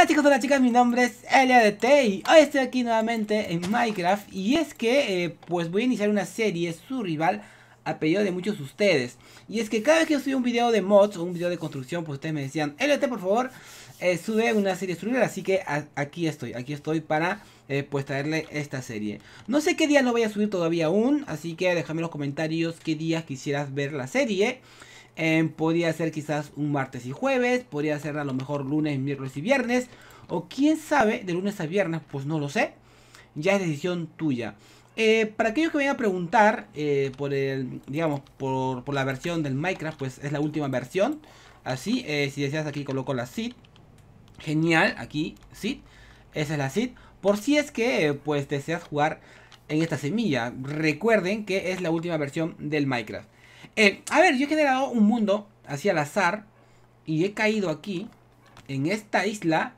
Hola chicos, hola chicas, mi nombre es LLT y hoy estoy aquí nuevamente en Minecraft y es que eh, pues voy a iniciar una serie, su rival, a pedido de muchos de ustedes. Y es que cada vez que yo un video de mods o un video de construcción, pues ustedes me decían, LLT por favor, eh, sube una serie su así que aquí estoy, aquí estoy para eh, pues traerle esta serie. No sé qué día lo voy a subir todavía aún, así que déjame en los comentarios qué días quisieras ver la serie. Em, podría ser quizás un martes y jueves, podría ser a lo mejor lunes, miércoles y viernes. O quién sabe, de lunes a viernes, pues no lo sé. Ya es decisión tuya. Eh, para aquellos que vayan a preguntar eh, por el, digamos, por, la versión del Minecraft, pues es la última versión. Así, eh, si deseas aquí coloco la seed Genial, aquí seed Esa es la seed Por si es que, pues, deseas jugar en esta semilla. Recuerden que es la última versión del Minecraft. Eh, a ver, yo he generado un mundo así al azar. Y he caído aquí, en esta isla.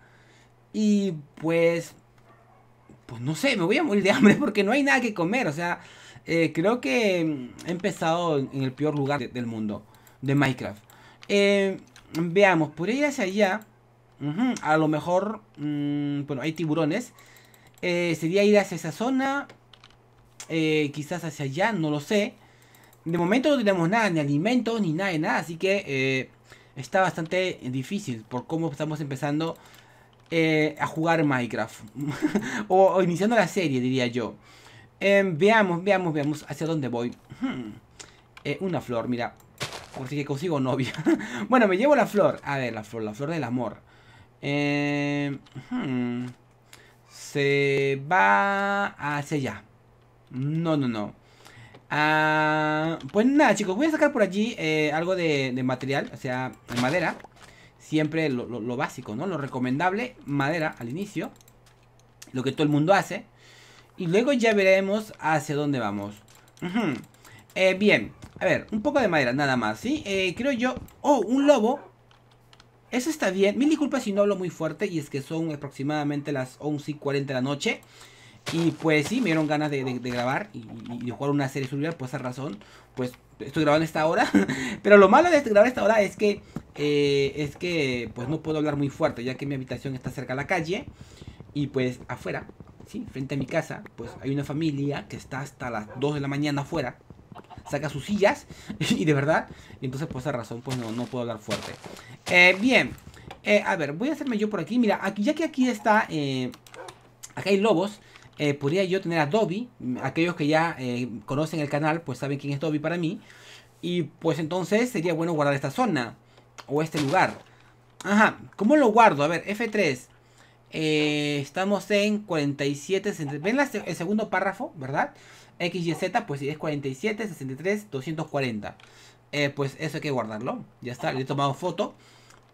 Y pues... Pues no sé, me voy a morir de hambre porque no hay nada que comer. O sea, eh, creo que mm, he empezado en el peor lugar del mundo. De Minecraft. Eh, veamos, por ir hacia allá. a lo mejor... Mm, bueno, hay tiburones. sería ir hacia esa zona. quizás hacia allá, no lo sé. De momento no tenemos nada, ni alimentos, ni nada de nada, así que eh, está bastante difícil por cómo estamos empezando eh, a jugar Minecraft. o, iniciando la serie, diría yo. Em, veamos, veamos, veamos hacia dónde voy. Hmm. Eh, una flor, mira. así que consigo novia. bueno, me llevo la flor. A ver, la flor, la flor del amor. Em, hmm. Se va hacia allá. No, no, no. Ah, pues nada, chicos, voy a sacar por allí eh, algo de, material, o sea, de madera. Siempre lo, básico, ¿no? Lo recomendable, madera al inicio. Lo que todo el mundo hace. Y luego ya veremos hacia dónde vamos. Eh, bien, a ver, un poco de madera, nada más, ¿sí? Eh, creo yo... Oh, un lobo. Eso está bien. Mil disculpas si no hablo muy fuerte y es que son aproximadamente las 11 y 40 de la noche. Y pues sí, me dieron ganas de, grabar y, de jugar una serie survival por esa razón. Pues estoy grabando esta hora. Pero lo malo de este, grabar esta hora es que, eh, es que pues no puedo hablar muy fuerte, ya que mi habitación está cerca a la calle. Y pues afuera, sí, frente a mi casa, pues hay una familia que está hasta las 2 de la mañana afuera. Saca sus sillas y de verdad, entonces por esa razón pues no, no puedo hablar fuerte. Eh, bien, eh, a ver, voy a hacerme yo por aquí. Mira, aquí, ya que aquí está, acá hay lobos. Eh, podría yo tener Adobe Aquellos que ya eh, conocen el canal, pues saben quién es Dobby para mí. Y pues entonces sería bueno guardar esta zona o este lugar. Ajá, ¿cómo lo guardo? A ver, F3. Eh, estamos en 47. ¿Ven el segundo párrafo, verdad? X, Y, Z, pues es 47, 63, 240. pues eso hay que guardarlo. Ya está, le he tomado foto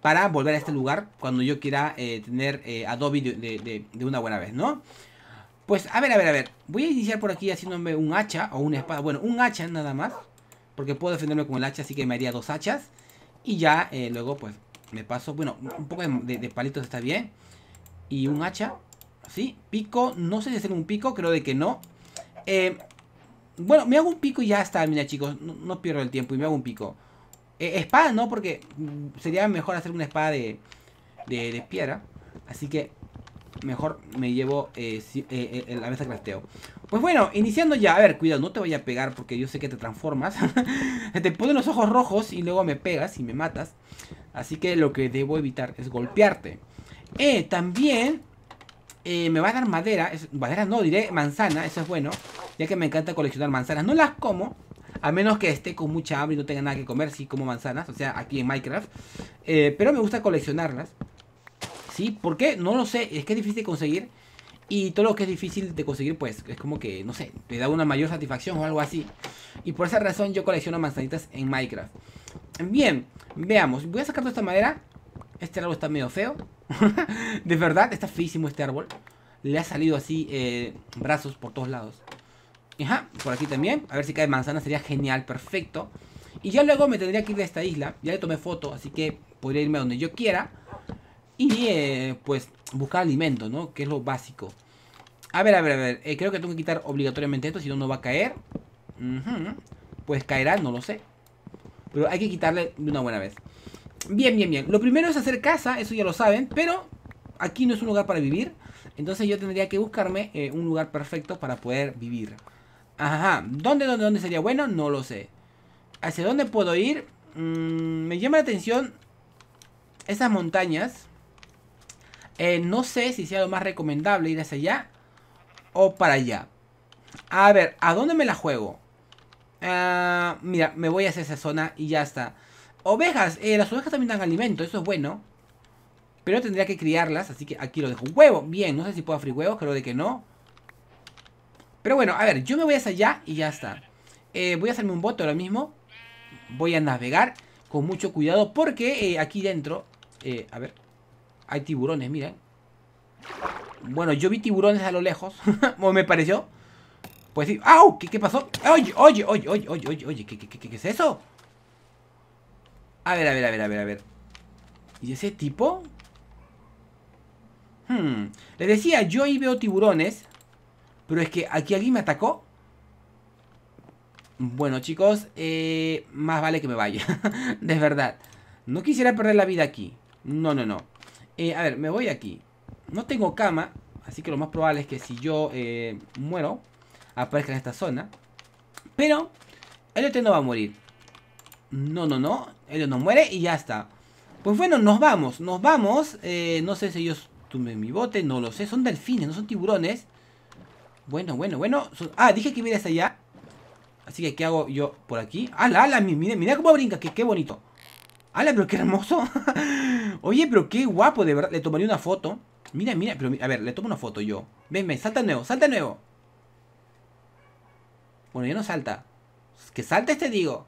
para volver a este lugar cuando yo quiera tener Adobe de una buena vez, ¿no? Pues, a ver, a ver, a ver. Voy a iniciar por aquí haciéndome un hacha o una espada. Bueno, un hacha nada más. Porque puedo defenderme con el hacha, así que me haría dos hachas. Y ya eh, luego, pues, me paso. Bueno, un poco de, palitos está bien. Y un hacha. ¿Sí? Pico. No sé si hacer un pico, creo de que no. Eh, bueno, me hago un pico y ya está, mira chicos. No, pierdo el tiempo y me hago un pico. Eh, espada no, porque mm, sería mejor hacer una espada de, de, de piedra. Así que mejor me llevo eh, eh, eh la mesa crasteo. Pues bueno, iniciando ya. A ver, cuidado, no te voy a pegar porque yo sé que te transformas. te ponen los ojos rojos y luego me pegas y me matas. Así que lo que debo evitar es golpearte. Eh, también eh, me va a dar madera. Es, madera no, diré manzana, eso es bueno. Ya que me encanta coleccionar manzanas. No las como. A menos que esté con mucha hambre y no tenga nada que comer, sí como manzanas, o sea, aquí en Minecraft. pero me gusta coleccionarlas. ¿Sí? ¿Por qué? No lo sé. Es que es difícil de conseguir. Y todo lo que es difícil de conseguir, pues es como que, no sé, te da una mayor satisfacción o algo así. Y por esa razón yo colecciono manzanitas en Minecraft. Bien, veamos. Voy a sacar toda esta madera. Este árbol está medio feo. de verdad, está feísimo este árbol. Le ha salido así eh, brazos por todos lados. Ajá, por aquí también. A ver si cae manzana, sería genial, perfecto. Y ya luego me tendría que ir de esta isla. Ya le tomé foto, así que podría irme a donde yo quiera. Y eh, pues buscar alimento, ¿no? Que es lo básico. A ver, a ver, a ver. Eh, creo que tengo que quitar obligatoriamente esto, si no, no va a caer. Pues caerá, no lo sé. Pero hay que quitarle de una buena vez. Bien, bien, bien. Lo primero es hacer casa, eso ya lo saben, pero aquí no es un lugar para vivir. Entonces yo tendría que buscarme eh, un lugar perfecto para poder vivir. Ajá. ¿Dónde, dónde, dónde sería bueno? No lo sé. ¿Hacia dónde puedo ir? Mm, me llama la atención esas montañas. Eh, no sé si sea lo más recomendable ir hacia allá o para allá. A ver, ¿a dónde me la juego? Ah, mira, me voy hacia esa zona y ya está. Ovejas, eh, las ovejas también dan alimento, eso es bueno. Pero tendría que criarlas, así que aquí lo dejo. Huevo, bien, no sé si puedo abrir huevos, creo de que no. Pero bueno, a ver, yo me voy hacia allá y ya está. Eh, voy a hacerme un bote ahora mismo. Voy a navegar con mucho cuidado porque aquí dentro... a ver, hay tiburones, miren Bueno, yo vi tiburones a lo lejos. ¿O me pareció? Pues sí. ¡Au! ¿Qué, pasó? Oye, oye, oye, oye, oye, oye, ¿Qué, es eso? A ver, a ver, a ver, a ver, a ver. ¿Y ese tipo? Hmm. Le decía, yo ahí veo tiburones. Pero es que aquí alguien me atacó. Bueno, chicos, eh, más vale que me vaya. de verdad. No quisiera perder la vida aquí. No, no, no. Eh, a ver, me voy aquí. No tengo cama, así que lo más probable es que si yo eh, muero, aparezca en esta zona. Pero este no va a morir. No, no, no. Él no muere y ya está. Pues bueno, nos vamos, nos vamos. Eh, no sé si ellos tumben mi bote, no lo sé. Son delfines, no son tiburones. Bueno, bueno, bueno. Ah, dije que iba allá. Así que, ¿qué hago yo por aquí? ¡Ala, ala! Mira, mira cómo brinca, que qué bonito. ¡Hala, pero qué hermoso! Oye, pero qué guapo, de verdad. Le tomaría una foto. Mira, mira, pero a ver, le tomo una foto yo. Ven, ven, salta nuevo, salta nuevo. Bueno, ya no salta. Que salte te digo.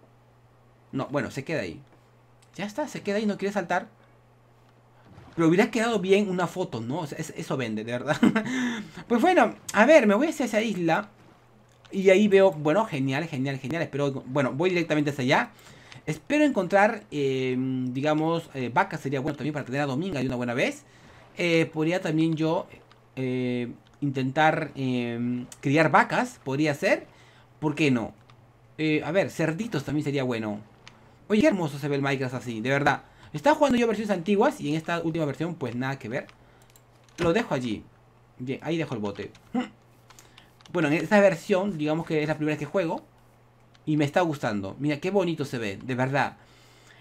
No, bueno, se queda ahí. Ya está, se queda ahí, no quiere saltar. Pero hubiera quedado bien una foto, ¿no? eso vende, de verdad. pues bueno, a ver, me voy hacia esa isla. Y ahí veo, bueno, genial, genial, genial. Espero, bueno, voy directamente hacia allá. Espero encontrar, em, digamos, eh, vacas sería bueno también para tener a Dominga de una buena vez. Eh, podría también yo eh, intentar em, criar vacas, podría ser. ¿Por qué no? a ver, cerditos también sería bueno. Oye, qué hermoso se ve el Minecraft así, de verdad. Estaba jugando yo versiones antiguas y en esta última versión pues nada que ver. Lo dejo allí. Bien, ahí dejo el bote. Bueno, en esta versión, digamos que es la primera que juego y me está gustando. Mira, qué bonito se ve, de verdad.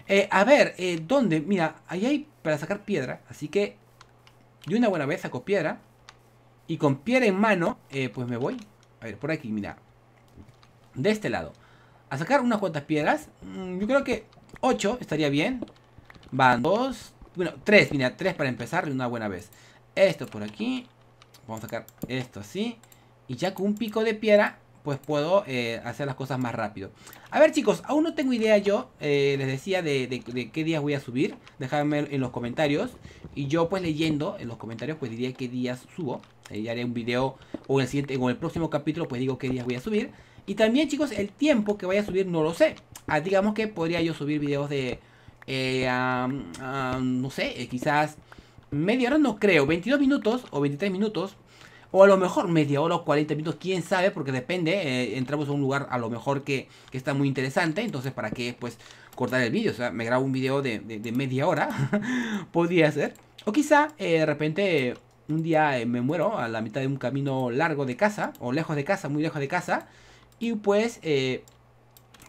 Eh, a ver, eh, ¿dónde? Mira, ahí hay para sacar piedra. Así que de una buena vez saco piedra. Y con piedra en mano, eh, pues me voy. A ver, por aquí, mira. De este lado. A sacar unas cuantas piedras. Mm, yo creo que 8 estaría bien. Van 2. Bueno, 3, mira, 3 para empezar de una buena vez. Esto por aquí. Vamos a sacar esto así. Y ya con un pico de piedra pues puedo eh, hacer las cosas más rápido. A ver chicos, aún no tengo idea yo, eh, les decía de, qué días voy a subir, dejadme en los comentarios y yo pues leyendo en los comentarios pues diría qué días subo. Y haré un video o en el, siguiente, o el próximo capítulo pues digo qué días voy a subir. Y también chicos, el tiempo que vaya a subir no lo sé. Ah, digamos que podría yo subir videos de, eh, no sé, quizás media hora no creo, 22 minutos o 23 minutos o a lo mejor media hora o 40 minutos, quién sabe, porque depende, eh, entramos a un lugar a lo mejor que, está muy interesante, entonces para qué pues cortar el vídeo, o sea, me grabo un vídeo de, media hora, podría ser, o quizá eh, de repente un día eh, me muero a la mitad de un camino largo de casa, o lejos de casa, muy lejos de casa, y pues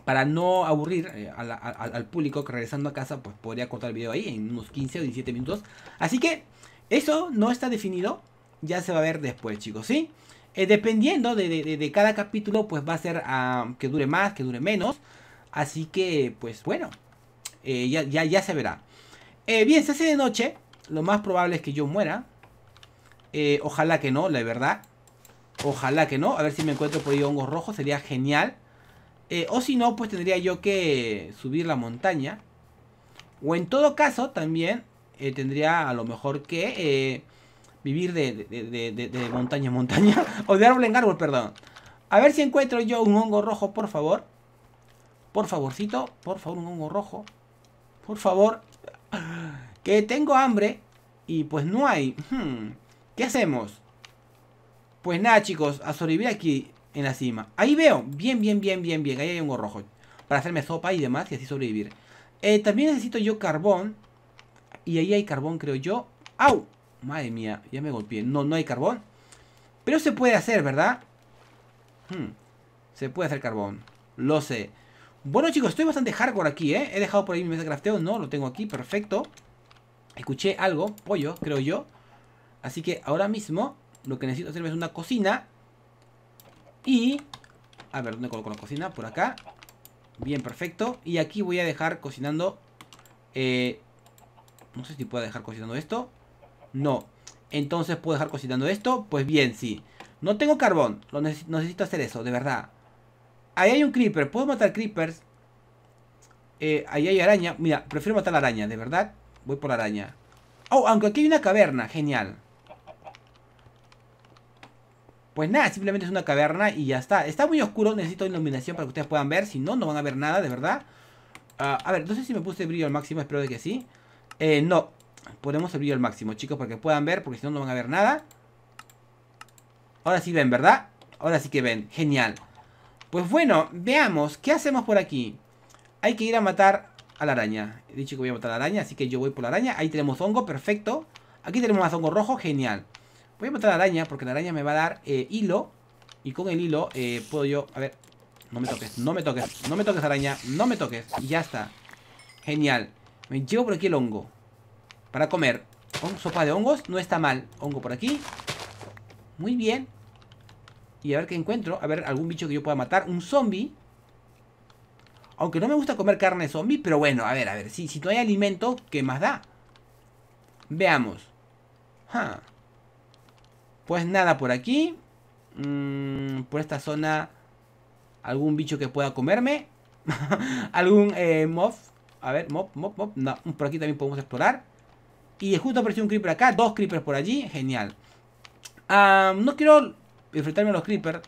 para no aburrir al, público que regresando a casa, pues podría cortar el video ahí en unos 15 o 17 minutos. Así que eso no está definido ya se va a ver después, chicos, ¿sí? Eh, dependiendo de, de, cada capítulo, pues va a ser ah, que dure más, que dure menos. Así que, pues bueno, eh, ya, ya, ya, se verá. Eh, bien, se hace de noche. Lo más probable es que yo muera. ojalá que no, la verdad. Ojalá que no. A ver si me encuentro por ahí hongos rojos. Sería genial. o si no, pues tendría yo que subir la montaña. O en todo caso, también tendría a lo mejor que Vivir de, montaña en montaña. o de árbol en árbol, perdón. A ver si encuentro yo un hongo rojo, por favor. Por favorcito. Por favor, un hongo rojo. Por favor. Que tengo hambre. Y pues no hay. Hmm, ¿Qué hacemos? Pues nada, chicos. A sobrevivir aquí en la cima. Ahí veo. Bien, bien, bien, bien, bien. Ahí hay hongo rojo. Para hacerme sopa y demás y así sobrevivir. Eh, también necesito yo carbón. Y ahí hay carbón, creo yo. ¡Au! Madre mía, ya me golpeé. No, no hay carbón. Pero se puede hacer, ¿verdad? Hmm, se puede hacer carbón. Lo sé. Bueno, chicos, estoy bastante hardcore aquí, ¿eh? He dejado por ahí mi mesa de crafteo. No, lo tengo aquí. Perfecto. Escuché algo. Pollo, creo yo. Así que ahora mismo lo que necesito hacer es una cocina. Y... A ver, ¿dónde coloco la cocina? Por acá. Bien, perfecto. Y aquí voy a dejar cocinando... Eh, no sé si puedo dejar cocinando esto. No. Entonces, ¿puedo dejar cocinando esto? Pues bien, sí. No tengo carbón. Lo necesito hacer eso, de verdad. Ahí hay un creeper. ¿Puedo matar creepers? Eh, ahí hay araña. Mira, prefiero matar la araña, de verdad. Voy por la araña. Oh, aunque aquí hay una caverna. Genial. Pues nada, simplemente es una caverna y ya está. Está muy oscuro, necesito iluminación para que ustedes puedan ver. Si no, no van a ver nada, de verdad. Ah, a ver, no sé si me puse brillo al máximo, espero de que sí. Eh, no, podemos el al máximo, chicos, para que puedan ver, porque si no, no van a ver nada. Ahora sí ven, ¿verdad? Ahora sí que ven. Genial. Pues bueno, veamos. ¿Qué hacemos por aquí? Hay que ir a matar a la araña. He dicho que voy a matar a la araña, así que yo voy por la araña. Ahí tenemos hongo, perfecto. Aquí tenemos más hongo rojo, genial. Voy a matar a la araña porque la araña me va a dar eh, hilo. Y con el hilo eh, puedo yo... A ver, no me toques, no me toques, no me toques araña, no me toques. Y ya está. Genial. Me llevo por aquí el hongo. Para comer Sopa de hongos, no está mal Hongo por aquí Muy bien Y a ver qué encuentro, a ver algún bicho que yo pueda matar Un zombie Aunque no me gusta comer carne zombie Pero bueno, a ver, a ver, si, si no hay alimento ¿Qué más da? Veamos Pues nada por aquí mm, Por esta zona Algún bicho que pueda comerme Algún eh, mob A ver, mob, mob, mob no, Por aquí también podemos explorar y justo apareció un creeper acá, dos creepers por allí, genial. no quiero enfrentarme a los creepers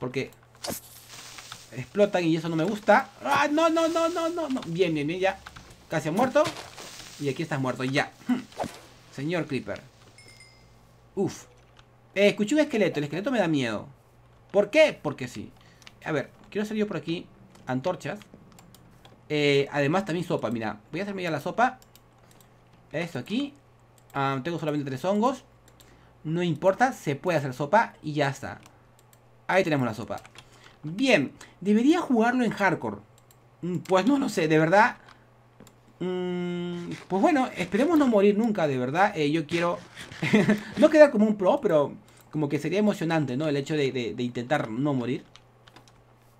porque explotan y eso no me gusta. Ah, no, no, no, no, no, no! Bien, bien, bien, ya. Casi ha muerto. Y aquí estás muerto, ya. Hmm. Señor creeper. Uf. Eh, escuché un esqueleto, el esqueleto me da miedo. ¿Por qué? Porque sí. A ver, quiero salir yo por aquí. Antorchas. Eh, además también sopa, mira. Voy a hacerme ya la sopa. Esto aquí. Ah, tengo solamente tres hongos. No importa, se puede hacer sopa y ya está. Ahí tenemos la sopa. Bien, debería jugarlo en hardcore. Mm, pues no lo sé, de verdad. Mm, pues bueno, esperemos no morir nunca, de verdad. Eh, yo quiero no quedar como un pro, pero como que sería emocionante, ¿no? El hecho de, intentar no morir.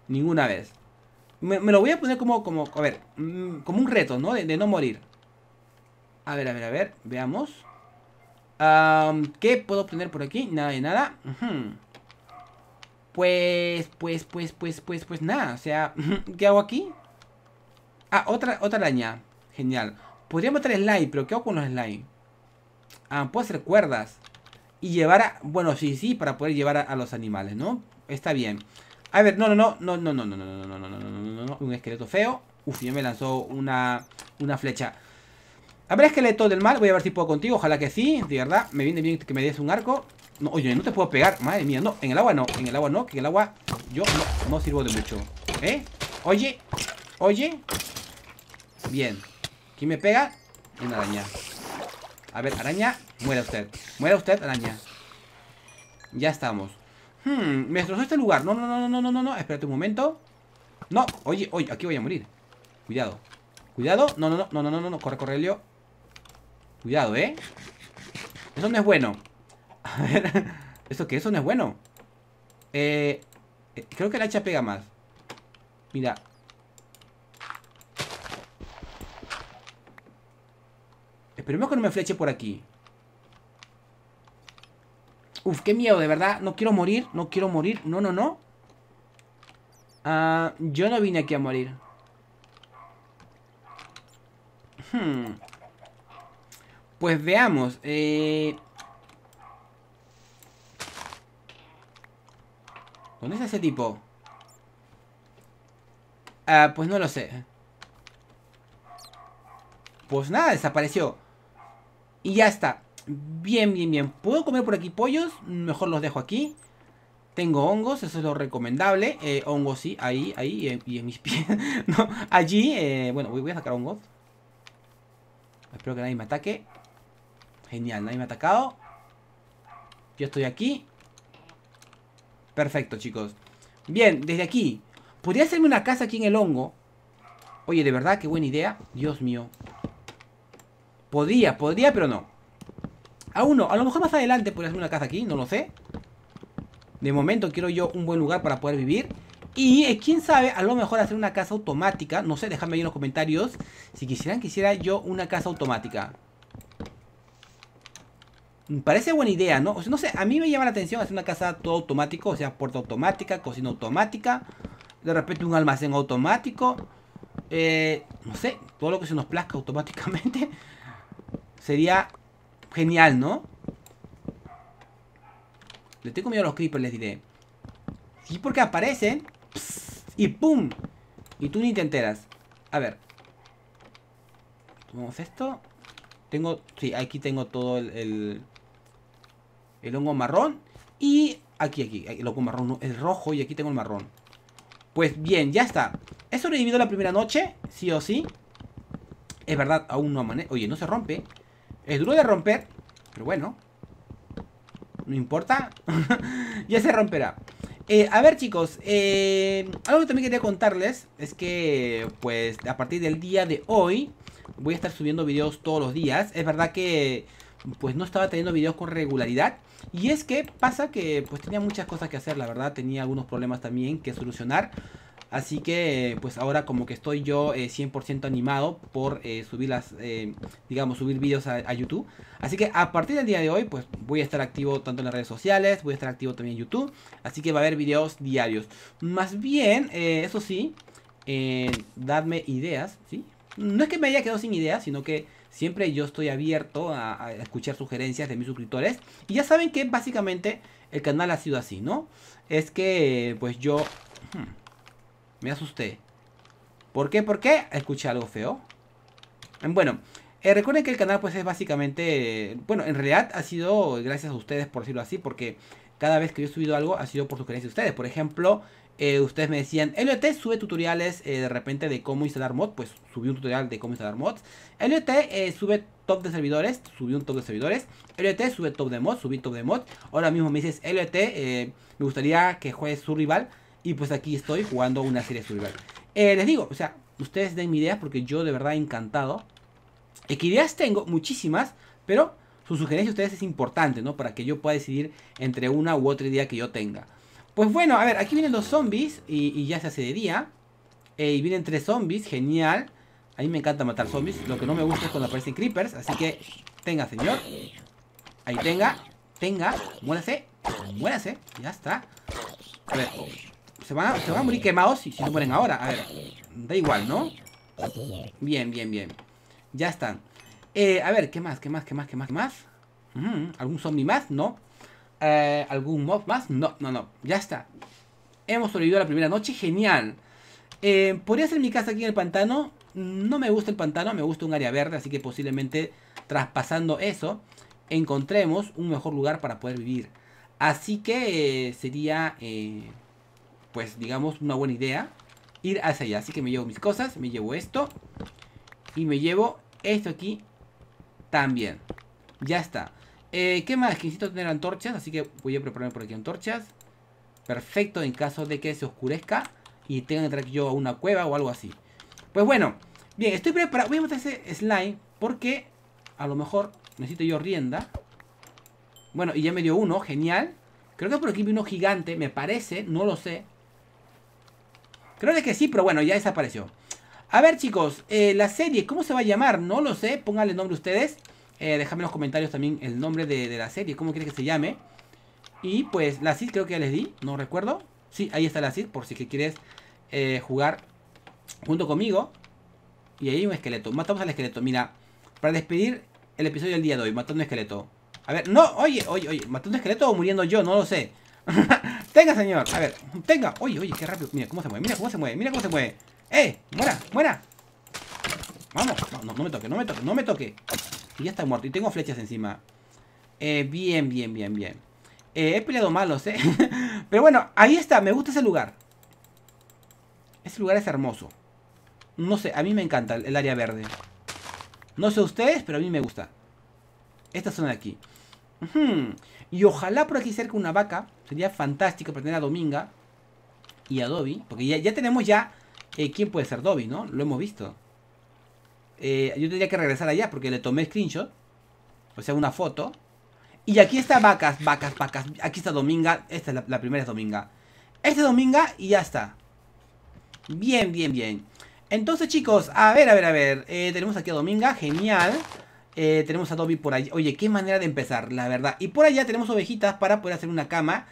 Ninguna vez. Me, lo voy a poner como, como a ver, mm, como un reto, ¿no? de no morir. A ver, a ver, a ver. Veamos. ¿Qué puedo obtener por aquí? Nada de nada. Pues, pues, pues, pues, pues, pues nada. O sea, ¿qué hago aquí? Ah, otra, otra araña. Genial. Podría matar slime, pero ¿qué hago con los slime? Ah, puedo hacer cuerdas. Y llevar a... Bueno, sí, sí, para poder llevar a, los animales, ¿no? Está bien. A ver, no, no, no, no, no, no, no, no, no, no, no, no, no, no, no, un esqueleto feo. Uf, no, me lanzó una, una flecha. A ver, esqueleto del mal, voy a ver si puedo contigo Ojalá que sí, de verdad, me viene bien que me des un arco no, Oye, no te puedo pegar, madre mía No, en el agua no, en el agua no, que el agua Yo no, sirvo de mucho ¿Eh? Oye, oye Bien ¿Quién me pega? Una araña A ver, araña, muera usted Muera usted, araña Ya estamos me destrozó este lugar No, no, no, no, no, no, no, espérate un momento No, oye, oye, aquí voy a morir Cuidado Cuidado, no, no, no, no, no, no, no, corre, corre, Leo Cuidado, ¿eh? Eso no es bueno. A ver. ¿Eso qué? Eso no es bueno. Eh, eh, creo que el hacha pega más. Mira. Esperemos que no me fleche por aquí. Uf, qué miedo, de verdad. No quiero morir, no quiero morir. No, no, no. Ah, yo no vine aquí a morir. Hmm. Pues veamos. Eh... ¿Dónde está ese tipo? Ah, pues no lo sé. Pues nada, desapareció. Y ya está. Bien, bien, bien. ¿Puedo comer por aquí pollos? Mejor los dejo aquí. Tengo hongos, eso es lo recomendable. Eh, hongos, sí, ahí, ahí, y en mis pies. no, allí, eh, bueno, voy, voy a sacar hongos. Espero que nadie me ataque. Genial, nadie me ha atacado. Yo estoy aquí. Perfecto, chicos. Bien, desde aquí. Podría hacerme una casa aquí en el hongo. Oye, de verdad, qué buena idea. Dios mío. Podría, podría, pero no. a uno A lo mejor más adelante podría hacerme una casa aquí, no lo sé. De momento quiero yo un buen lugar para poder vivir. Y eh, quién sabe, a lo mejor hacer una casa automática. No sé, déjame ahí en los comentarios si quisieran quisiera yo una casa automática. Parece buena idea, ¿no? O sea, no sé, a mí me llama la atención hacer una casa todo automático, o sea, puerta automática, cocina automática, de repente un almacén automático, eh, no sé, todo lo que se nos plazca automáticamente sería genial, ¿no? Le tengo miedo a los creepers, les diré. Y porque aparecen y ¡pum! Y tú ni te enteras. A ver. Tomamos esto. Tengo... Sí, aquí tengo todo el el hongo marrón y aquí, aquí, el hongo marrón, no, el rojo y aquí tengo el marrón. Pues bien, ya está. He sobrevivido la primera noche, sí o sí. Es verdad, aún no amanece. Oye, no se rompe. Es duro de romper, pero bueno. No importa. ya se romperá. Eh, a ver chicos, eh, algo que también quería contarles es que pues a partir del día de hoy voy a estar subiendo videos todos los días. Es verdad que pues no estaba teniendo videos con regularidad. Y es que pasa que pues tenía muchas cosas que hacer, la verdad, tenía algunos problemas también que solucionar. Así que pues ahora como que estoy yo 100% eh, animado por eh, subir las, eh, digamos, subir videos a, YouTube. Así que a partir del día de hoy pues voy a estar activo tanto en las redes sociales, voy a estar activo también en YouTube. Así que va a haber videos diarios. Más bien, eso sí, dadme ideas, ¿sí? No es que me haya quedado sin ideas, sino que Siempre yo estoy abierto a, escuchar sugerencias de mis suscriptores. Y ya saben que básicamente el canal ha sido así, ¿no? Es que pues yo... Hmm, me asusté. ¿Por qué? ¿Por qué? Escuché algo feo. Mm, bueno, eh, recuerden que el canal pues es básicamente, bueno, en realidad ha sido gracias a ustedes por decirlo así, porque cada vez que yo he subido algo ha sido por sugerencias de ustedes. Por ejemplo, eh, ustedes me decían, L.T. sube tutoriales eh, de repente de cómo instalar mods, pues subí un tutorial de cómo instalar mods. L.T. Eh, sube top de servidores, subí un top de servidores. L.T. sube top de mods, subí top de mods. Ahora mismo me dices, L.T. me gustaría que juegues su rival. Y pues aquí estoy jugando una serie de su rival. les digo, o sea, ustedes den mi idea porque yo de verdad encantado. que ideas tengo muchísimas, pero su sugerencia ustedes es importante, ¿no? Para que yo pueda decidir entre una u otra idea que yo tenga. Pues bueno, a ver, aquí vienen los zombies y, ya se hace de día. Eh, y vienen tres zombies, genial. A mí me encanta matar zombies. Lo que no me gusta es cuando aparecen creepers. Así que, tenga, señor. Ahí tenga, tenga, muérase, muérase. Ya está. A ver, se van a, morir quemados si, si no mueren ahora. A ver, da igual, ¿no? Bien, bien, bien. Ya están. Eh, a ver, ¿qué más? ¿Qué más? ¿Qué más? ¿Qué más? ¿Qué más? ¿Algún zombie más? No. Eh, algún mob más? No, no, no. Ya está. Hemos sobrevivido a la primera noche. Genial. Eh, ¿Podría ser mi casa aquí en el pantano? No me gusta el pantano, me gusta un área verde, así que posiblemente traspasando eso, encontremos un mejor lugar para poder vivir. Así que eh, sería, pues digamos, una buena idea ir hacia allá. Así que me llevo mis cosas, me llevo esto y me llevo esto aquí también. Ya está. Eh, ¿Qué más? Que necesito tener antorchas, así que voy a prepararme por aquí antorchas. Perfecto, en caso de que se oscurezca y tenga que entrar yo a una cueva o algo así. Pues bueno, bien, estoy preparado. Voy a mostrar ese slime porque a lo mejor necesito yo rienda. Bueno, y ya me dio uno, genial. Creo que por aquí vino uno gigante, me parece, no lo sé. Creo que sí, pero bueno, ya desapareció. A ver, chicos, eh, la serie, ¿cómo se va a llamar? No lo sé, pónganle nombre ustedes. Eh, en los comentarios también el nombre de, la serie, cómo quieres que se llame. Y pues la Cid creo que ya les di, no recuerdo. Sí, ahí está la Cid, por si que quieres eh, jugar junto conmigo. Y ahí hay un esqueleto. Matamos al esqueleto. Mira, para despedir el episodio del día de hoy, matando un esqueleto. A ver, no, oye, oye, oye, matando un esqueleto o muriendo yo, no lo sé. tenga, señor, a ver, tenga. Oye, oye, qué rápido. Mira cómo se mueve, mira cómo se mueve, mira cómo se mueve. ¡Eh! ¡Muera! ¡Muera! Vamos, no, no me toque, no me toque, no me toque. Y ya está muerto. Y tengo flechas encima. Eh, bien, bien, bien, bien. Eh, he peleado malos, ¿eh? Pero bueno, ahí está. Me gusta ese lugar. Ese lugar es hermoso. No sé, a mí me encanta el área verde. No sé ustedes, pero a mí me gusta. Esta zona de aquí. Y ojalá por aquí cerca una vaca. Sería fantástico para tener a Dominga y a Dobby. Porque ya, ya tenemos ya... Eh, ¿Quién puede ser Dobby, no? Lo hemos visto. Eh, yo tendría que regresar allá porque le tomé screenshot, o sea, una foto. Y aquí está vacas, vacas, vacas. Aquí está Dominga. Esta es la, primera Dominga. Este es Dominga y ya está. Bien, bien, bien. Entonces, chicos, a ver, a ver, a ver. Eh, tenemos aquí a Dominga, genial. Eh, tenemos a Dobby por ahí Oye, qué manera de empezar, la verdad. Y por allá tenemos ovejitas para poder hacer una cama.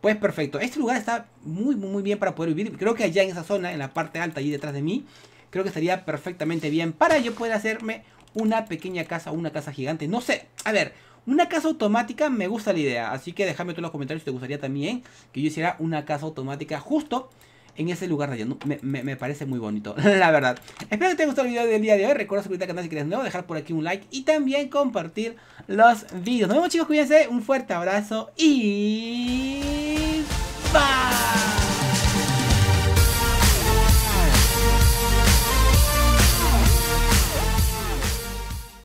Pues perfecto. Este lugar está muy, muy, muy bien para poder vivir. Creo que allá en esa zona, en la parte alta, allí detrás de mí, creo que estaría perfectamente bien para yo poder hacerme una pequeña casa o una casa gigante. No sé, a ver, una casa automática me gusta la idea, así que déjame en los comentarios si te gustaría también que yo hiciera una casa automática justo en ese lugar de allá. Me, parece muy bonito, la verdad. Espero que te haya gustado el video del día de hoy. Recuerda suscribirte al canal si quieres nuevo, dejar por aquí un like y también compartir los videos. Nos vemos chicos, cuídense, un fuerte abrazo y... ¡Bye!